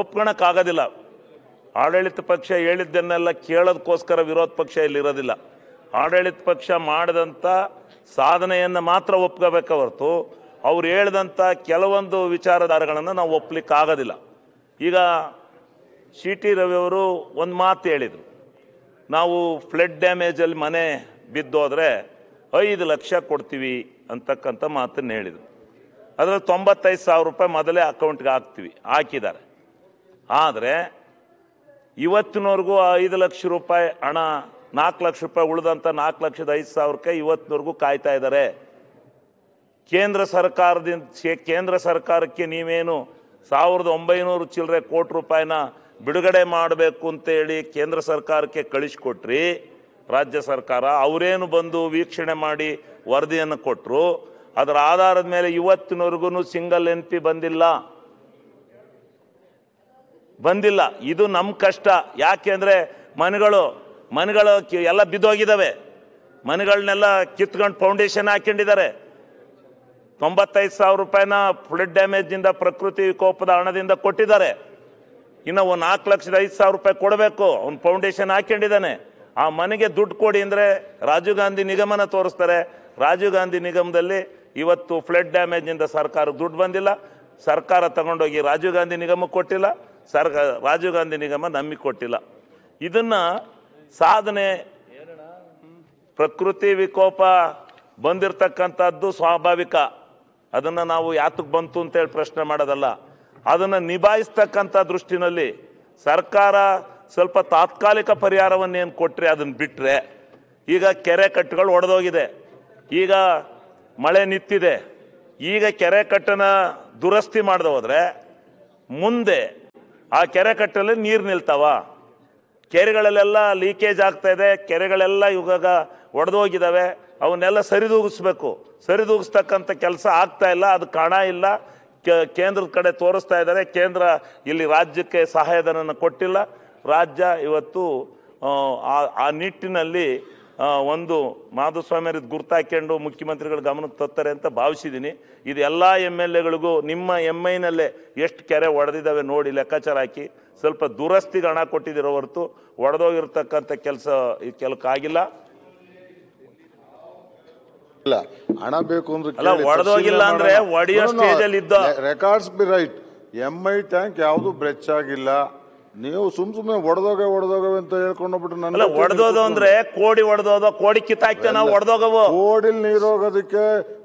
ಒಪ್ಕೊಳಕ್ಕಾಗೋದಿಲ್ಲ ಆಡಳಿತ ಪಕ್ಷ ಹೇಳಿದ್ದನ್ನೆಲ್ಲ ಕೇಳೋದಕ್ಕೋಸ್ಕರ ವಿರೋಧ ಪಕ್ಷ ಇಲ್ಲಿರೋದಿಲ್ಲ ಆಡಳಿತ ಪಕ್ಷ ಮಾಡಿದಂಥ ಸಾಧನೆಯನ್ನು ಮಾತ್ರ ಒಪ್ಕೋಬೇಕ ಹೊರತು ಅವ್ರು ಹೇಳಿದಂಥ ಕೆಲವೊಂದು ವಿಚಾರಧಾರೆಗಳನ್ನು ನಾವು ಒಪ್ಪಲಿಕ್ಕಾಗೋದಿಲ್ಲ ಈಗ ಸಿ ಟಿ ರವಿಯವರು ಒಂದು ಮಾತು ಹೇಳಿದರು ನಾವು ಫ್ಲಡ್ ಡ್ಯಾಮೇಜಲ್ಲಿ ಮನೆ ಬಿದ್ದೋದ್ರೆ ಐದು ಲಕ್ಷ ಕೊಡ್ತೀವಿ ಅಂತಕ್ಕಂಥ ಮಾತನ್ನು ಹೇಳಿದರು ಅದರಲ್ಲಿ ತೊಂಬತ್ತೈದು ಸಾವಿರ ರೂಪಾಯಿ ಮೊದಲೇ ಅಕೌಂಟ್ಗೆ ಹಾಕ್ತೀವಿ ಹಾಕಿದ್ದಾರೆ ಆದರೆ ಇವತ್ತಿನವರೆಗೂ ಐದು ಲಕ್ಷ ರೂಪಾಯಿ ಹಣ ನಾಲ್ಕು ಲಕ್ಷ ರೂಪಾಯಿ ಉಳಿದಂಥ ನಾಲ್ಕು ಲಕ್ಷದ ಐದು ಸಾವಿರಕ್ಕೆ ಇವತ್ತಿನವರೆಗೂ ಕಾಯ್ತಾ ಇದ್ದಾರೆ ಕೇಂದ್ರ ಸರ್ಕಾರದಿಂದ ಕೇಂದ್ರ ಸರ್ಕಾರಕ್ಕೆ ನೀವೇನು ಸಾವಿರದ ಒಂಬೈನೂರು ಚಿಲ್ಲರೆ ಕೋಟಿ ರೂಪಾಯಿನ ಬಿಡುಗಡೆ ಮಾಡಬೇಕು ಅಂತೇಳಿ ಕೇಂದ್ರ ಸರ್ಕಾರಕ್ಕೆ ಕಳಿಸ್ಕೊಟ್ರಿ ರಾಜ್ಯ ಸರ್ಕಾರ ಅವರೇನು ಬಂದು ವೀಕ್ಷಣೆ ಮಾಡಿ ವರದಿಯನ್ನು ಕೊಟ್ಟರು ಅದರ ಆಧಾರದ ಮೇಲೆ ಇವತ್ತಿನವರೆಗೂ ಸಿಂಗಲ್ ಎನ್ ಪಿ ಬಂದಿಲ್ಲ ಬಂದಿಲ್ಲ ಇದು ನಮ್ಮ ಕಷ್ಟ ಯಾಕೆ ಅಂದರೆ ಮನೆಗಳು ಮನೆಗಳು ಎಲ್ಲ ಬಿದ್ದೋಗಿದ್ದಾವೆ ಮನೆಗಳನ್ನೆಲ್ಲ ಕಿತ್ಕೊಂಡು ಫೌಂಡೇಶನ್ ಹಾಕೊಂಡಿದ್ದಾರೆ ತೊಂಬತ್ತೈದು ಸಾವಿರ ರೂಪಾಯಿನ ಫ್ಲಡ್ ಡ್ಯಾಮೇಜಿಂದ ಪ್ರಕೃತಿ ವಿಕೋಪದ ಹಣದಿಂದ ಕೊಟ್ಟಿದ್ದಾರೆ ಇನ್ನು ಒಂದು ನಾಲ್ಕು ಲಕ್ಷದ ಐದು ಸಾವಿರ ರೂಪಾಯಿ ಕೊಡಬೇಕು ಅವ್ನು ಫೌಂಡೇಶನ್ ಹಾಕೊಂಡಿದ್ದಾನೆ ಆ ಮನೆಗೆ ದುಡ್ಡು ಕೊಡಿ ಅಂದರೆ ರಾಜೀವ್ ಗಾಂಧಿ ನಿಗಮನ ತೋರಿಸ್ತಾರೆ ರಾಜೀವ್ ಗಾಂಧಿ ನಿಗಮದಲ್ಲಿ ಇವತ್ತು ಫ್ಲಡ್ ಡ್ಯಾಮೇಜಿಂದ ಸರ್ಕಾರ ದುಡ್ಡು ಬಂದಿಲ್ಲ ಸರ್ಕಾರ ತಗೊಂಡೋಗಿ ರಾಜೀವ್ ಗಾಂಧಿ ನಿಗಮಕ್ಕೆ ಕೊಟ್ಟಿಲ್ಲ ಸರ್ಕ ರಾಜೀವ್ ಗಾಂಧಿ ನಿಗಮ ನಂಬಿಕೆ ಕೊಟ್ಟಿಲ್ಲ ಇದನ್ನು ಸಾಧನೆ ಪ್ರಕೃತಿ ವಿಕೋಪ ಬಂದಿರತಕ್ಕಂಥದ್ದು ಸ್ವಾಭಾವಿಕ ಅದನ್ನು ನಾವು ಯಾತಕ್ಕೆ ಬಂತು ಅಂತೇಳಿ ಪ್ರಶ್ನೆ ಮಾಡೋದಲ್ಲ ಅದನ್ನು ನಿಭಾಯಿಸ್ತಕ್ಕಂಥ ದೃಷ್ಟಿನಲ್ಲಿ ಸರ್ಕಾರ ಸ್ವಲ್ಪ ತಾತ್ಕಾಲಿಕ ಪರಿಹಾರವನ್ನೇನು ಕೊಟ್ಟರೆ ಅದನ್ನು ಬಿಟ್ಟರೆ ಈಗ ಕೆರೆ ಕಟ್ಟುಗಳು ಒಡೆದೋಗಿದೆ ಈಗ ಮಳೆ ನಿಂತಿದೆ ಈಗ ಕೆರೆ ಕಟ್ಟನ ದುರಸ್ತಿ ಮಾಡಿದ ಹೋದರೆ ಮುಂದೆ ಆ ಕೆರೆ ಕಟ್ಟಲ್ಲಿ ನೀರು ನಿಲ್ತಾವ ಕೆರೆಗಳಲ್ಲೆಲ್ಲ ಲೀಕೇಜ್ ಆಗ್ತಾ ಇದೆ ಕೆರೆಗಳೆಲ್ಲ ಇವಾಗ ಒಡೆದೋಗಿದ್ದಾವೆ ಅವನ್ನೆಲ್ಲ ಸರಿದೂಗಿಸ್ಬೇಕು ಸರಿದೂಗಿಸ್ತಕ್ಕಂಥ ಕೆಲಸ ಆಗ್ತಾ ಇಲ್ಲ ಅದು ಕಾಣ ಇಲ್ಲ ಕೇಂದ್ರದ ಕಡೆ ತೋರಿಸ್ತಾ ಇದ್ದಾರೆ ಕೇಂದ್ರ ಇಲ್ಲಿ ರಾಜ್ಯಕ್ಕೆ ಸಹಾಯಧನನ ಕೊಟ್ಟಿಲ್ಲ ರಾಜ್ಯ ಇವತ್ತು ಆ ನಿಟ್ಟಿನಲ್ಲಿ ಒಂದು ಮಾಧುಸ್ವಾಮಿ ಗುರ್ತು ಹಾಕ್ಯಂಡು ಮುಖ್ಯಮಂತ್ರಿಗಳ ಗಮನಕ್ಕೆ ತರ್ತಾರೆ ಅಂತ ಭಾವಿಸಿದ್ದೀನಿ ಇದು ಎಲ್ಲ ಎಮ್ ಎಲ್ ಎಗಳಿಗೂ ನಿಮ್ಮ ಎಮ್ ಐನಲ್ಲೇ ಎಷ್ಟು ಕೆರೆ ಒಡೆದಿದ್ದಾವೆ ನೋಡಿ ಲೆಕ್ಕಾಚಾರ ಹಾಕಿ ಸ್ವಲ್ಪ ದುರಸ್ತಿಗೆ ಹಣ ಕೊಟ್ಟಿದ್ದೀರೋ ಹೊರತು ಒಡೆದೋಗಿರ್ತಕ್ಕಂಥ ಕೆಲಸ ಕೆಲಕ್ಕಾಗಿಲ್ಲ ಇಲ್ಲ ಹಣ ಬೇಕು ಅಂದ್ರೆ ಅಲ್ಲ ಒಡೆದೋಗಿಲ್ಲ ಅಂದ್ರೆ ಒಡೆಯೋ ಸ್ಟೇಜಲ್ಲಿ ಇದ್ದ records B right M I tank ಯಾವುದು ಬ್ರೆಚ್ ಆಗಿಲ್ಲ ನೀವು ಸುಮ್ ಸುಮ್ಮನೆ ಒಡೆದೋಗ ಒಡೆದೋಗ ಅಂತ ಹೇಳ್ಕೊಂಡು ಬಿಟ್ಟು ನನ್ನ ಒಡೆದೋದು ಅಂದ್ರೆ ಕೋಡಿ ಒಡೆದೋದ ಕೋಡಿ ಕಿತ್ತಾಕ್ತೇವೆ ನಾವು ಒಡೆದೋಗವು ಕೋಡಿಲ್ ನೀರೋಗೋದಕ್ಕೆ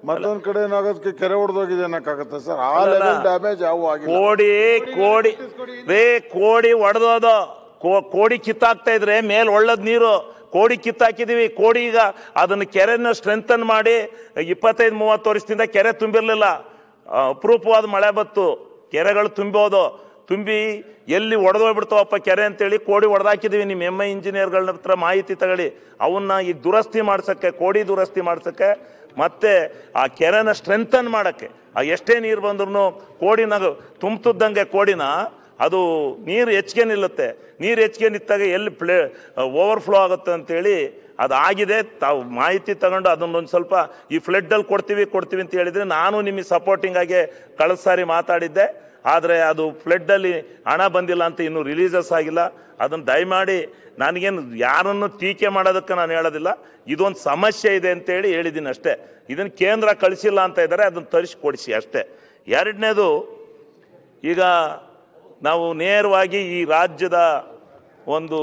ಮತ್ತೊಂದ್ ಕಡೆ ಏನಾಗೋದಕ್ಕೆ ಕೆರೆ ಒಡೆದೋಗಿದೆ ಅನ್ನಕ್ಕಾಗತ್ತೆ ಸರ್ ಆ ಲೆವೆಲ್ ಡ್ಯಾಮೇಜ್ ಯಾವ ಆಗಿ ಕೋಡಿ ಕೋಡಿ ರೇ ಕೋಡಿ ಒಡೆದೋದು ಕೋಡಿ ಕಿತ್ತಾಕ್ತಾ ಇದ್ರೆ ಮೇಲ್ ಒಳ್ಳದ್ ನೀರು ಕೋಡಿ ಕಿತ್ತಾಕಿದೀವಿ ಕೋಡಿ ಈಗ ಅದನ್ನು ಕೆರೆನ ಸ್ಟ್ರೆಂಥನ್ ಮಾಡಿ ಇಪ್ಪತ್ತೈದು ಮೂವತ್ತು ವರ್ಷದಿಂದ ಕೆರೆ ತುಂಬಿರಲಿಲ್ಲ ಅಪರೂಪವಾದ ಮಳೆ ಬತ್ತು ಕೆರೆಗಳು ತುಂಬೋದು ತುಂಬಿ ಎಲ್ಲಿ ಒಡೆದೋಗ್ಬಿಡ್ತಾವಪ್ಪ ಕೆರೆ ಅಂತೇಳಿ ಕೋಡಿ ಒಡೆದಾಕಿದ್ದೀವಿ ನಿಮ್ಮ ಎಮ್ ಐ ಹತ್ರ ಮಾಹಿತಿ ತಗೊಳ್ಳಿ ಅವನ್ನ ಈ ದುರಸ್ತಿ ಮಾಡ್ಸೋಕ್ಕೆ ಕೋಡಿ ದುರಸ್ತಿ ಮಾಡ್ಸೋಕ್ಕೆ ಮತ್ತು ಆ ಕೆರೆನ ಸ್ಟ್ರೆಂಥನ್ ಮಾಡೋಕ್ಕೆ ಆ ಎಷ್ಟೇ ನೀರು ಬಂದ್ರೂ ಕೋಡಿನ ತುಂಬ್ತಿದ್ದಂಗೆ ಕೋಡಿನ ಅದು ನೀರು ಹೆಚ್ಚಿಗೆ ನಿಲ್ಲುತ್ತೆ ನೀರು ಹೆಚ್ಚಿಗೆ ನಿಂತಾಗ ಎಲ್ಲಿ ಪ್ಲೇ ಓವರ್ಫ್ಲೋ ಆಗುತ್ತೆ ಅಂತೇಳಿ ಅದಾಗಿದೆ ತಾವು ಮಾಹಿತಿ ತಗೊಂಡು ಅದನ್ನೊಂದು ಸ್ವಲ್ಪ ಈ ಫ್ಲಡ್ಡಲ್ಲಿ ಕೊಡ್ತೀವಿ ಕೊಡ್ತೀವಿ ಅಂತ ಹೇಳಿದರೆ ನಾನು ನಿಮಗೆ ಸಪೋರ್ಟಿಂಗಾಗಿ ಕಳೆದ ಸಾರಿ ಮಾತಾಡಿದ್ದೆ ಆದರೆ ಅದು ಫ್ಲಡ್ಡಲ್ಲಿ ಹಣ ಬಂದಿಲ್ಲ ಅಂತ ಇನ್ನೂ ರಿಲೀಸಸ್ ಆಗಿಲ್ಲ ಅದನ್ನು ದಯಮಾಡಿ ನನಗೇನು ಯಾರನ್ನು ಟೀಕೆ ಮಾಡೋದಕ್ಕೆ ನಾನು ಹೇಳೋದಿಲ್ಲ ಇದೊಂದು ಸಮಸ್ಯೆ ಇದೆ ಅಂತೇಳಿ ಹೇಳಿದ್ದೀನಿ ಅಷ್ಟೇ ಇದನ್ನು ಕೇಂದ್ರ ಕಳಿಸಿಲ್ಲ ಅಂತ ಇದ್ದಾರೆ ಅದನ್ನು ಕೊಡಿಸಿ ಅಷ್ಟೇ ಎರಡನೇದು ಈಗ ನಾವು ನೇರವಾಗಿ ಈ ರಾಜ್ಯದ ಒಂದು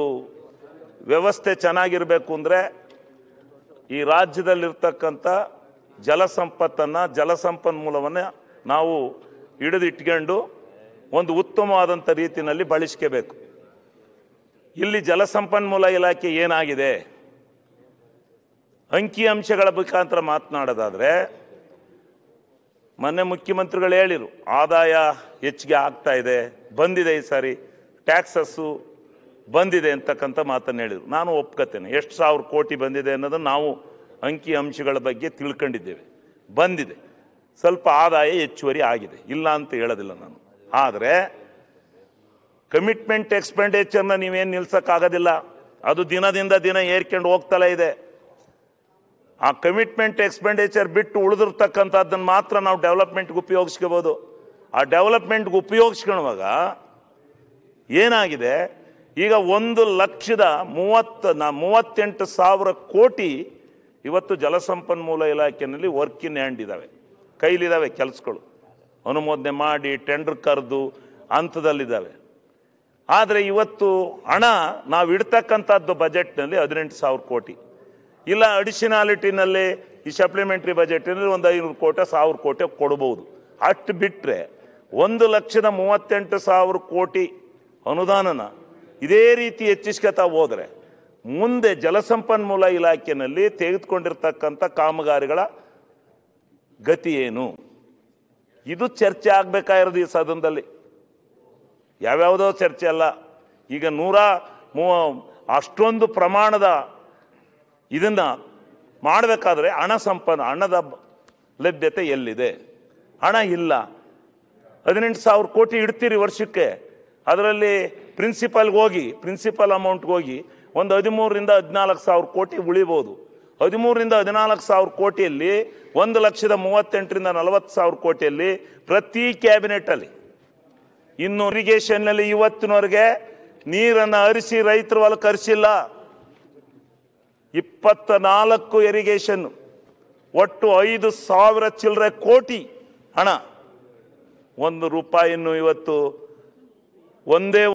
ವ್ಯವಸ್ಥೆ ಚೆನ್ನಾಗಿರಬೇಕು ಅಂದರೆ ಈ ರಾಜ್ಯದಲ್ಲಿರ್ತಕ್ಕಂಥ ಜಲಸಂಪತ್ತನ್ನು ಜಲಸಂಪನ್ಮೂಲವನ್ನು ನಾವು ಹಿಡಿದಿಟ್ಕೊಂಡು ಒಂದು ಉತ್ತಮವಾದಂಥ ರೀತಿಯಲ್ಲಿ ಬಳಸ್ಕೋಬೇಕು ಇಲ್ಲಿ ಜಲಸಂಪನ್ಮೂಲ ಇಲಾಖೆ ಏನಾಗಿದೆ ಅಂಕಿಅಂಶಗಳ ಮುಖಾಂತರ ಮಾತನಾಡೋದಾದರೆ ಮೊನ್ನೆ ಮುಖ್ಯಮಂತ್ರಿಗಳು ಹೇಳಿದರು ಆದಾಯ ಹೆಚ್ಚಿಗೆ ಆಗ್ತಾ ಇದೆ ಬಂದಿದೆ ಈ ಸಾರಿ ಟ್ಯಾಕ್ಸಸ್ಸು ಬಂದಿದೆ ಅಂತಕ್ಕಂಥ ಮಾತನ್ನು ಹೇಳಿದರು ನಾನು ಒಪ್ಕೋತೇನೆ ಎಷ್ಟು ಸಾವಿರ ಕೋಟಿ ಬಂದಿದೆ ಅನ್ನೋದನ್ನು ನಾವು ಅಂಕಿ ಅಂಶಗಳ ಬಗ್ಗೆ ತಿಳ್ಕೊಂಡಿದ್ದೇವೆ ಬಂದಿದೆ ಸ್ವಲ್ಪ ಆದಾಯ ಹೆಚ್ಚುವರಿ ಆಗಿದೆ ಇಲ್ಲ ಅಂತ ಹೇಳೋದಿಲ್ಲ ನಾನು ಆದರೆ ಕಮಿಟ್ಮೆಂಟ್ ಎಕ್ಸ್ಪೆಂಡಿಚರ್ನ ನೀವೇನು ನಿಲ್ಸೋಕ್ಕಾಗೋದಿಲ್ಲ ಅದು ದಿನದಿಂದ ದಿನ ಏರ್ಕೊಂಡು ಹೋಗ್ತಲೇ ಇದೆ ಆ ಕಮಿಟ್ಮೆಂಟ್ ಎಕ್ಸ್ಪೆಂಡಿಚರ್ ಬಿಟ್ಟು ಉಳಿದಿರ್ತಕ್ಕಂಥದ್ದನ್ನು ಮಾತ್ರ ನಾವು ಡೆವಲಪ್ಮೆಂಟ್ಗೆ ಉಪಯೋಗಿಸ್ಕೋಬೋದು ಆ ಡೆವಲಪ್ಮೆಂಟ್ಗೆ ಉಪಯೋಗಿಸ್ಕೊಳ್ಳುವಾಗ ಏನಾಗಿದೆ ಈಗ ಒಂದು ಲಕ್ಷದ ಮೂವತ್ತು ನ ಮೂವತ್ತೆಂಟು ಸಾವಿರ ಕೋಟಿ ಇವತ್ತು ಜಲಸಂಪನ್ಮೂಲ ಇಲಾಖೆಯಲ್ಲಿ ವರ್ಕ್ ಇನ್ ಹ್ಯಾಂಡ್ ಇದ್ದಾವೆ ಕೈಲಿದ್ದಾವೆ ಕೆಲಸಗಳು ಅನುಮೋದನೆ ಮಾಡಿ ಟೆಂಡರ್ ಕರೆದು ಹಂತದಲ್ಲಿದ್ದಾವೆ ಆದರೆ ಇವತ್ತು ಹಣ ನಾವು ಇಡ್ತಕ್ಕಂಥದ್ದು ಬಜೆಟ್ನಲ್ಲಿ ಹದಿನೆಂಟು ಸಾವಿರ ಕೋಟಿ ಇಲ್ಲ ಅಡಿಷನಾಲಿಟಿನಲ್ಲಿ ಈ ಸಪ್ಲಿಮೆಂಟ್ರಿ ಬಜೆಟ್ನಲ್ಲಿ ಒಂದು ಐನೂರು ಕೋಟಿ ಸಾವಿರ ಕೋಟಿ ಕೊಡ್ಬೋದು ಅಷ್ಟು ಬಿಟ್ಟರೆ ಒಂದು ಲಕ್ಷದ ಮೂವತ್ತೆಂಟು ಸಾವಿರ ಕೋಟಿ ಅನುದಾನನ ಇದೇ ರೀತಿ ಹೆಚ್ಚಿಸ್ಕೊತಾ ಹೋದರೆ ಮುಂದೆ ಜಲಸಂಪನ್ಮೂಲ ಇಲಾಖೆಯಲ್ಲಿ ತೆಗೆದುಕೊಂಡಿರ್ತಕ್ಕಂಥ ಕಾಮಗಾರಿಗಳ ಗತಿ ಏನು ಇದು ಚರ್ಚೆ ಆಗಬೇಕಾಗಿರೋದು ಈ ಸದನದಲ್ಲಿ ಯಾವ್ಯಾವುದೋ ಚರ್ಚೆ ಅಲ್ಲ ಈಗ ನೂರ ಮೂವ ಅಷ್ಟೊಂದು ಪ್ರಮಾಣದ ಇದನ್ನು ಮಾಡಬೇಕಾದ್ರೆ ಹಣ ಸಂಪನ್ನ ಹಣದ ಲಭ್ಯತೆ ಎಲ್ಲಿದೆ ಹಣ ಇಲ್ಲ ಹದಿನೆಂಟು ಸಾವಿರ ಕೋಟಿ ಇಡ್ತೀರಿ ವರ್ಷಕ್ಕೆ ಅದರಲ್ಲಿ ಪ್ರಿನ್ಸಿಪಲ್ಗೆ ಹೋಗಿ ಪ್ರಿನ್ಸಿಪಲ್ ಅಮೌಂಟ್ಗೆ ಹೋಗಿ ಒಂದು ಹದಿಮೂರರಿಂದ ಹದಿನಾಲ್ಕು ಸಾವಿರ ಕೋಟಿ ಉಳಿಬೋದು ಹದಿಮೂರರಿಂದ ಹದಿನಾಲ್ಕು ಸಾವಿರ ಕೋಟಿಯಲ್ಲಿ ಒಂದು ಲಕ್ಷದ ಮೂವತ್ತೆಂಟರಿಂದ ನಲವತ್ತು ಸಾವಿರ ಕೋಟಿಯಲ್ಲಿ ಪ್ರತಿ ಕ್ಯಾಬಿನೆಟಲ್ಲಿ ಇನ್ನು ಇರಿಗೇಷನ್ನಲ್ಲಿ ಇವತ್ತಿನವರೆಗೆ ನೀರನ್ನು ಹರಿಸಿ ರೈತರು ಹೊಲಕ್ಕೆ ಕರೆಸಿಲ್ಲ ಇಪ್ಪತ್ತ ನಾಲ್ಕು ಎರಿಗೇಷನ್ ಒಟ್ಟು ಐದು ಸಾವಿರ ಚಿಲ್ಲರೆ ಕೋಟಿ ಹಣ ಒಂದು ರೂಪಾಯಿಯನ್ನು ಇವತ್ತು 원대